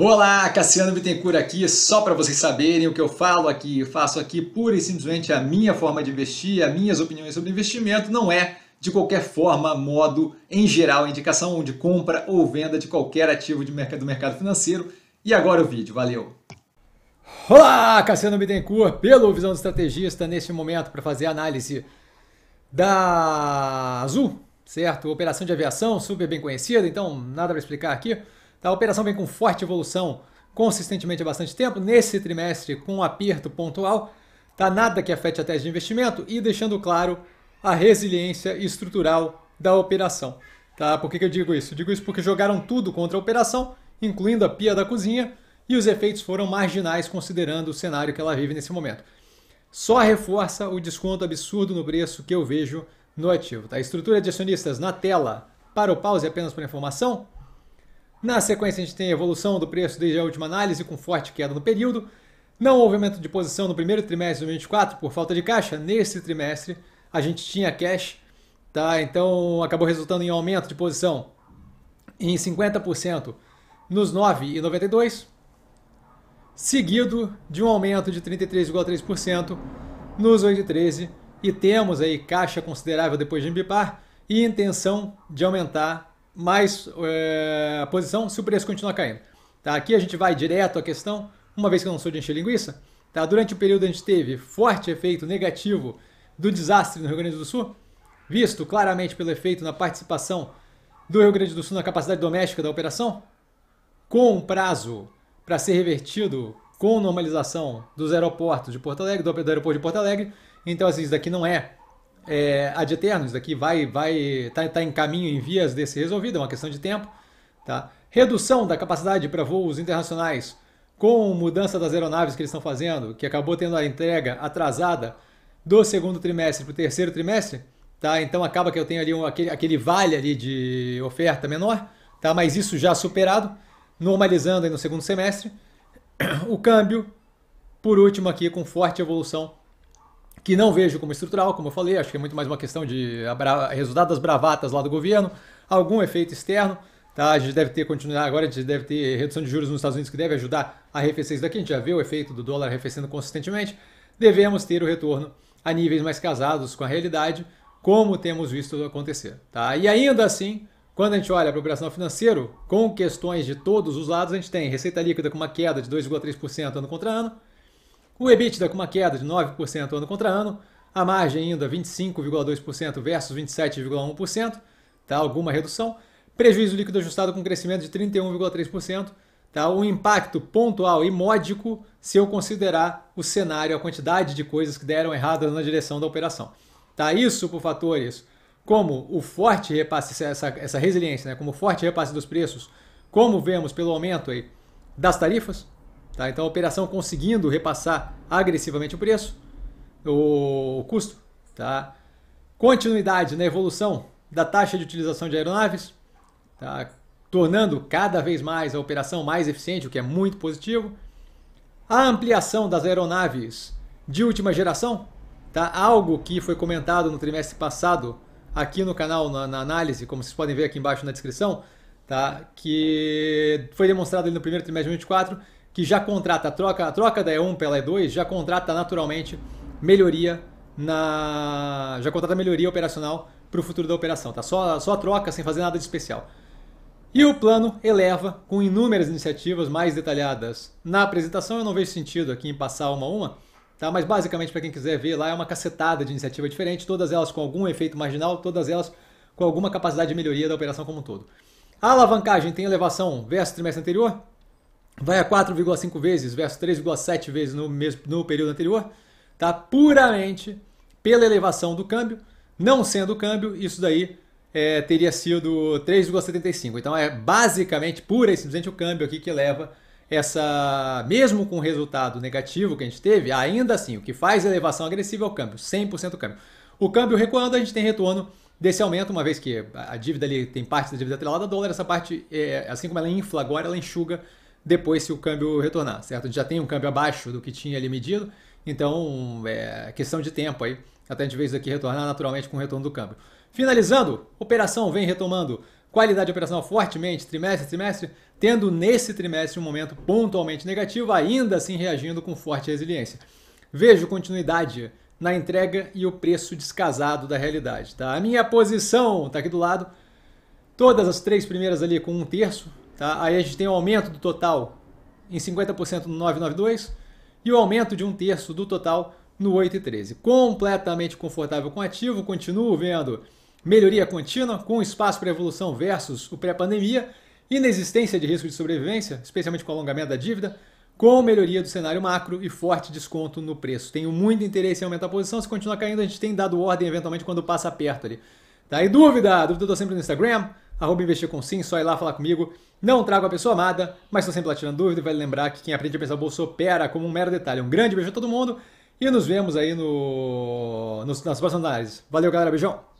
Olá, Cassiano Bittencourt aqui, só para vocês saberem o que eu falo aqui, eu faço aqui pura e simplesmente a minha forma de investir, as minhas opiniões sobre investimento, não é de qualquer forma, modo, em geral, indicação de compra ou venda de qualquer ativo de mercado, do mercado financeiro. E agora o vídeo, valeu! Olá, Cassiano Bittencourt, pelo Visão do Estrategista, neste momento para fazer a análise da Azul, certo? Operação de aviação, super bem conhecida, então nada para explicar aqui. A operação vem com forte evolução consistentemente há bastante tempo, nesse trimestre com um aperto pontual, tá nada que afete a tese de investimento e deixando claro a resiliência estrutural da operação. Tá? Por que, que eu digo isso? Eu digo isso porque jogaram tudo contra a operação, incluindo a pia da cozinha, e os efeitos foram marginais considerando o cenário que ela vive nesse momento. Só reforça o desconto absurdo no preço que eu vejo no ativo. Tá? Estrutura de acionistas na tela para o pause apenas por informação. Na sequência, a gente tem a evolução do preço desde a última análise, com forte queda no período. Não houve aumento de posição no primeiro trimestre de 2024 por falta de caixa. Nesse trimestre, a gente tinha cash, tá? então acabou resultando em aumento de posição em 50% nos 9,92, seguido de um aumento de 33,3% nos 8,13 e temos aí caixa considerável depois de Ambipar e intenção de aumentar mais é, a posição se o preço continuar caindo. Tá? Aqui a gente vai direto à questão, uma vez que eu não sou de encher linguiça. Tá? Durante o período a gente teve forte efeito negativo do desastre no Rio Grande do Sul, visto claramente pelo efeito na participação do Rio Grande do Sul na capacidade doméstica da operação, com prazo para ser revertido com normalização dos aeroportos de Porto Alegre, do aeroporto de Porto Alegre. Então, assim, isso daqui não é é, de eternus, daqui vai, vai, tá, tá em caminho, em vias de ser resolvida, é uma questão de tempo, tá? Redução da capacidade para voos internacionais com mudança das aeronaves que eles estão fazendo, que acabou tendo a entrega atrasada do segundo trimestre para o terceiro trimestre, tá? Então acaba que eu tenho ali um, aquele, aquele vale ali de oferta menor, tá? Mas isso já superado, normalizando aí no segundo semestre. O câmbio, por último aqui, com forte evolução que não vejo como estrutural, como eu falei, acho que é muito mais uma questão de resultado das bravatas lá do governo, algum efeito externo. Tá? A gente deve ter continuar agora, a gente deve ter redução de juros nos Estados Unidos que deve ajudar a arrefecer isso daqui. A gente já vê o efeito do dólar arrefecendo consistentemente. Devemos ter o retorno a níveis mais casados com a realidade, como temos visto acontecer. Tá? E ainda assim, quando a gente olha para o operacional financeiro, com questões de todos os lados, a gente tem receita líquida com uma queda de 2,3% ano contra ano, o EBITDA com uma queda de 9% ano contra ano, a margem ainda 25,2% versus 27,1%, tá? alguma redução. Prejuízo líquido ajustado com crescimento de 31,3%, tá? um impacto pontual e módico se eu considerar o cenário, a quantidade de coisas que deram errado na direção da operação. Tá? Isso por fatores como o forte repasse, essa, essa resiliência, né? como o forte repasse dos preços, como vemos pelo aumento aí das tarifas, Tá? Então a operação conseguindo repassar agressivamente o preço, o custo. Tá? Continuidade na evolução da taxa de utilização de aeronaves, tá? tornando cada vez mais a operação mais eficiente, o que é muito positivo. A ampliação das aeronaves de última geração, tá? algo que foi comentado no trimestre passado aqui no canal, na, na, análise, como vocês podem ver aqui embaixo na descrição, tá? que foi demonstrado no primeiro trimestre de 2024 que já contrata a troca, a troca da E1 pela E2 já contrata naturalmente melhoria na já contrata melhoria operacional para o futuro da operação, tá? Só só troca sem fazer nada de especial. E o plano eleva com inúmeras iniciativas mais detalhadas na apresentação. Eu não vejo sentido aqui em passar uma a uma, tá? Mas basicamente para quem quiser ver lá é uma cacetada de iniciativa diferente, todas elas com algum efeito marginal, todas elas com alguma capacidade de melhoria da operação como um todo. A alavancagem tem elevação versus trimestre anterior, vai a 4,5 vezes versus 3,7 vezes no, mesmo, no período anterior, tá? puramente pela elevação do câmbio. Não sendo o câmbio, isso daí é, teria sido 3,75. Então é basicamente pura e simplesmente o câmbio aqui que leva essa, mesmo com o resultado negativo que a gente teve, ainda assim, o que faz elevação agressiva é o câmbio, 100% câmbio. O câmbio recuando, a gente tem retorno desse aumento, uma vez que a dívida ali tem parte da dívida atrelada a dólar, essa parte, é, assim como ela infla agora, ela enxuga depois se o câmbio retornar, certo? já tem um câmbio abaixo do que tinha ali medido, então é questão de tempo aí, até a gente ver isso aqui retornar naturalmente com o retorno do câmbio. Finalizando, operação vem retomando qualidade operacional fortemente, trimestre a trimestre, tendo nesse trimestre um momento pontualmente negativo, ainda assim reagindo com forte resiliência. Vejo continuidade na entrega e o preço descasado da realidade. Tá? A minha posição está aqui do lado, todas as três primeiras ali com um terço, Tá? Aí a gente tem o um aumento do total em 50% no 992 e o um aumento de um terço do total no 813. Completamente confortável com o ativo, continuo vendo melhoria contínua, com espaço para evolução versus o pré-pandemia, inexistência de risco de sobrevivência, especialmente com o alongamento da dívida, com melhoria do cenário macro e forte desconto no preço. Tenho muito interesse em aumentar a posição, se continuar caindo, a gente tem dado ordem eventualmente quando passa perto ali. Tá? E dúvida? Dúvida eu tô sempre no Instagram, arroba investir com sim, só ir lá falar comigo. Não trago a pessoa amada, mas estou sempre lá tirando dúvida e vale lembrar que quem aprende a pensar o bolso opera como um mero detalhe. Um grande beijo a todo mundo e nos vemos aí no, nas próximas análises. Valeu, galera. Beijão!